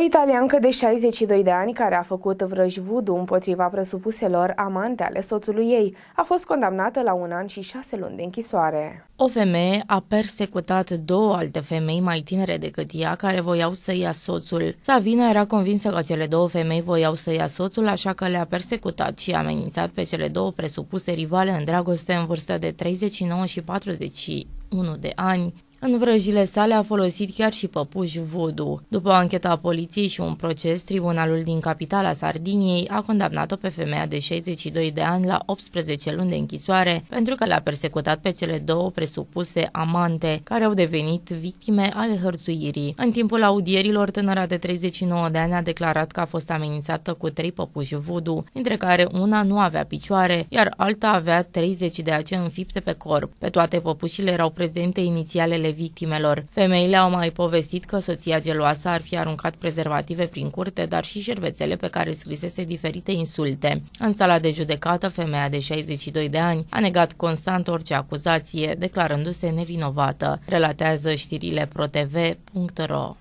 O italiancă de 62 de ani care a făcut vrăjvudu împotriva presupuselor amante ale soțului ei a fost condamnată la un an și șase luni de închisoare. O femeie a persecutat două alte femei mai tinere decât ea care voiau să ia soțul. Savina era convinsă că cele două femei voiau să ia soțul, așa că le-a persecutat și amenințat pe cele două presupuse rivale în dragoste în vârstă de 39 și 41 de ani. În vrăjile sale a folosit chiar și păpuși voodoo. După anchetă a poliției și un proces, tribunalul din capitala Sardiniei a condamnat-o pe femeia de 62 de ani la 18 luni de închisoare pentru că l-a persecutat pe cele două presupuse amante, care au devenit victime ale hărțuirii. În timpul audierilor, tânăra de 39 de ani a declarat că a fost amenințată cu trei păpuși voodoo, dintre care una nu avea picioare, iar alta avea 30 de acei înfipte pe corp. Pe toate păpușile erau prezente inițialele ale victimelor. Femeile au mai povestit că soția geloasă ar fi aruncat prezervative prin curte, dar și șervețele pe care scrisese diferite insulte. În sala de judecată, femeia de 62 de ani a negat constant orice acuzație, declarându-se nevinovată. Relatează știrile protv.ro